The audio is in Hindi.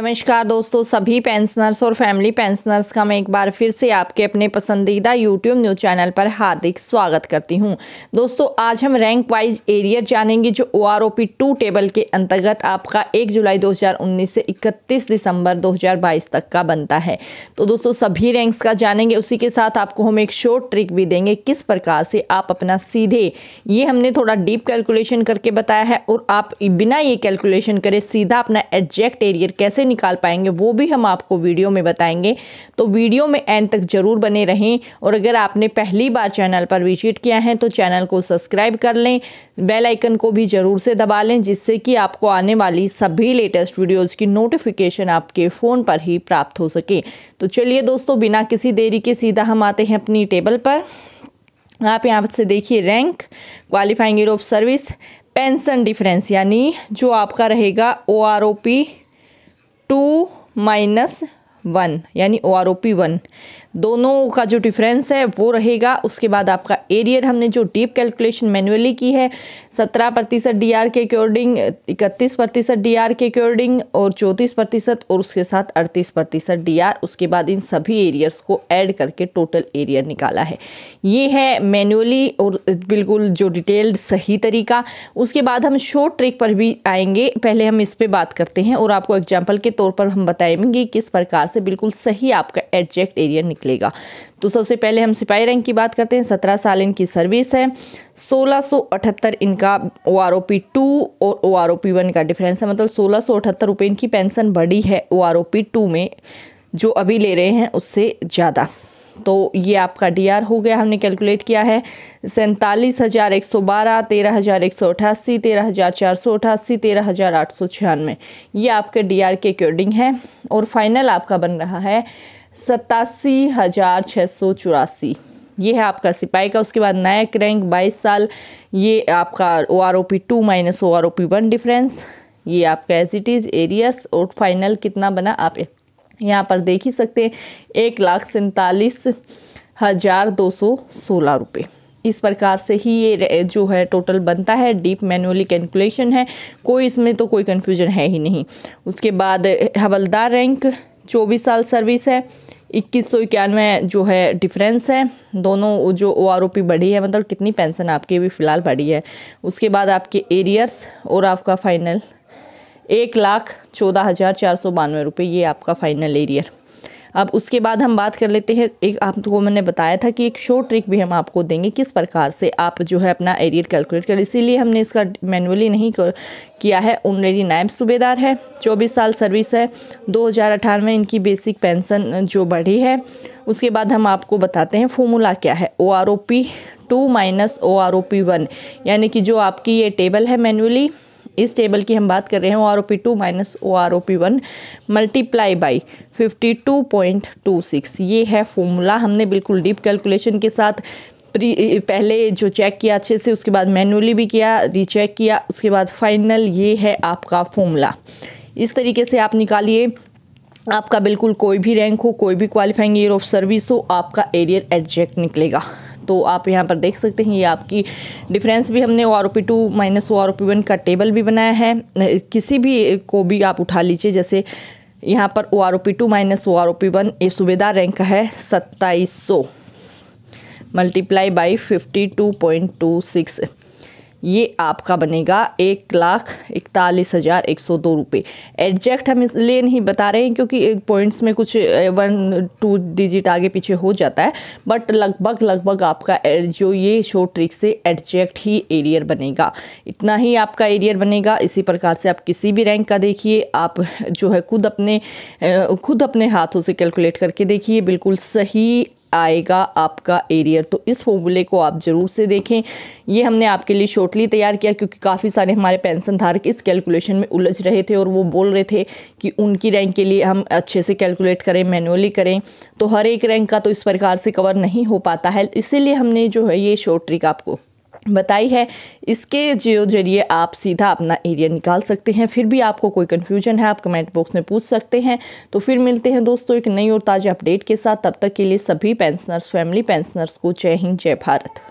नमस्कार दोस्तों सभी पेंशनर्स और फैमिली पेंशनर्स का मैं एक बार फिर से आपके अपने पसंदीदा यूट्यूब न्यूज चैनल पर हार्दिक स्वागत करती हूं दोस्तों आज हम रैंक वाइज एरियर जानेंगे जो O R O P two table के अंतर्गत आपका 1 जुलाई 2019 से 31 दिसंबर 2022 तक का बनता है तो दोस्तों सभी रैंक्स का जानेंगे उसी के साथ आपको हम एक शॉर्ट ट्रिक भी देंगे किस प्रकार से आप अपना सीधे ये हमने थोड़ा डीप कैलकुलेशन करके बताया है और आप बिना ये कैलकुलेशन करें सीधा अपना एग्जैक्ट एरियर कैसे कैसे निकाल पाएंगे वो भी हम आपको वीडियो में बताएंगे तो वीडियो में एंड तक ज़रूर बने रहें और अगर आपने पहली बार चैनल पर विजिट किया है तो चैनल को सब्सक्राइब कर लें बेल आइकन को भी ज़रूर से दबा लें जिससे कि आपको आने वाली सभी लेटेस्ट वीडियोज़ की नोटिफिकेशन आपके फ़ोन पर ही प्राप्त हो सके तो चलिए दोस्तों बिना किसी देरी के सीधा हम आते हैं अपनी टेबल पर आप यहाँ से देखिए rank qualifying of service pension difference यानी जो आपका रहेगा O R O P two minus one यानी O R O P one दोनों का जो डिफरेंस है वो रहेगा उसके बाद आपका एरियर हमने जो डीप कैलकुलेशन मैनुअली की है सत्रह प्रतिशत डी आर के अकॉर्डिंग इकतीस प्रतिशत डी आर के अकॉर्डिंग और चौंतीस प्रतिशत और उसके साथ अड़तीस प्रतिशत डी आर उसके बाद इन सभी एरियर्स को ऐड करके टोटल एरियर निकाला है ये है मैनुअली और बिल्कुल जो डिटेल्ड सही तरीका उसके बाद हम शॉर्ट ट्रिक पर भी आएंगे पहले हम इस पर बात करते हैं और आपको एग्जाम्पल के तौर पर हम बताएंगे किस प्रकार से बिल्कुल सही आपका एडजेक्ट एरियर निकल निकलेगा तो सबसे पहले हम सिपाही रैंक की बात करते हैं सत्रह साल इनकी सर्विस है सोलह सौ अठहत्तर इनका ओ आर और ओ आर का डिफरेंस है मतलब सोलह सौ इनकी पेंशन बढ़ी है ओ आर में जो अभी ले रहे हैं उससे ज़्यादा तो ये आपका डीआर हो गया हमने कैलकुलेट किया है सैंतालीस हज़ार एक सौ बारह तेरह हज़ार एक सौ अठासी तेरह हज़ार चार सौ अठासी तेरह हज़ार आठ सौ छियानवे ये आपके डीआर के अकॉर्डिंग है और फाइनल आपका बन रहा है सतासी हज़ार छः सौ चौरासी ये है आपका सिपाही का उसके बाद नायक रैंक बाईस साल ये आपका O R O P two minus O R O P one difference ये आपका एज इट इज़ एरियस और फाइनल कितना बना आप यहाँ पर देख ही सकते हैं एक लाख सैंतालीस हज़ार दो सौ सोलह रुपये इस प्रकार से ही ये जो है टोटल बनता है डीप मैनुअली कैलकुलेशन है कोई इसमें तो कोई कन्फ्यूजन है ही नहीं उसके बाद हवलदार रैंक चौबीस साल सर्विस है इक्कीस सौ इक्यानवे जो है डिफरेंस है दोनों जो ओ आर ओ पी बढ़ी है मतलब कितनी पेंशन आपकी अभी फ़िलहाल बढ़ी है उसके बाद आपके एरियर्स और आपका फ़ाइनल एक लाख चौदह हज़ार चार सौ बानवे रुपये ये आपका फ़ाइनल एरियर अब उसके बाद हम बात कर लेते हैं एक आपको तो मैंने बताया था कि एक शो ट्रिक भी हम आपको देंगे किस प्रकार से आप जो है अपना एरियर कैलकुलेट करें इसीलिए हमने इसका मैनुअली नहीं कर, किया है ऑनरेडी नायब सूबेदार है चौबीस साल सर्विस है दो में इनकी बेसिक पेंशन जो बढ़ी है उसके बाद हम आपको बताते हैं फॉर्मूला क्या है O R O P two minus O R O P one यानी कि जो आपकी ये टेबल है मैनुअली इस टेबल की हम बात कर रहे हैं O R O P two minus O R O P one multiply by fifty two point two six ये है फॉर्मूला हमने बिल्कुल डीप कैलकुलेशन के साथ प्री पहले जो चेक किया अच्छे से उसके बाद मैनुअली भी किया रीचेक किया उसके बाद फाइनल ये है आपका फॉर्मूला इस तरीके से आप निकालिए आपका बिल्कुल कोई भी रैंक हो कोई भी क्वालिफाइंग ईयर ऑफ सर्विस हो आपका एरियर एडजेक्ट निकलेगा तो आप यहाँ पर देख सकते हैं ये आपकी डिफरेंस भी हमने O R O P two minus O R O P one का टेबल भी बनाया है किसी भी को भी आप उठा लीजिए जैसे यहाँ पर O R O P two minus O R O P one ये सूबेदार रैंक है सत्ताईस सौ multiply by fifty two point two six ये आपका बनेगा एक लाख इकतालीस हज़ार एक सौ दो रुपये एग्जैक्ट हम इसलिए नहीं बता रहे हैं क्योंकि पॉइंट्स में कुछ वन टू डिजिट आगे पीछे हो जाता है बट लगभग लगभग आपका जो ये शो ट्रिक से एग्जैक्ट ही एरियर बनेगा इतना ही आपका एरियर बनेगा इसी प्रकार से आप किसी भी रैंक का देखिए आप जो है खुद अपने खुद अपने हाथों से कैलकुलेट करके देखिए बिल्कुल सही आएगा आपका एरियर तो इस फॉर्मूले को आप ज़रूर से देखें ये हमने आपके लिए शॉर्टली तैयार किया क्योंकि काफ़ी सारे हमारे पेंशन धारक इस कैलकुलेशन में उलझ रहे थे और वो बोल रहे थे कि उनकी रैंक के लिए हम अच्छे से कैलकुलेट करें मैनुअली करें तो हर एक रैंक का तो इस प्रकार से कवर नहीं हो पाता है इसीलिए हमने जो है ये शॉर्ट ट्रिक आपको बताई है इसके जो जरिए आप सीधा अपना एरिया निकाल सकते हैं फिर भी आपको कोई कन्फ्यूजन है आप कमेंट बॉक्स में पूछ सकते हैं तो फिर मिलते हैं दोस्तों एक नई और ताज़ा अपडेट के साथ तब तक के लिए सभी पेंशनर्स फैमिली पेंशनर्स को जय हिंद जय भारत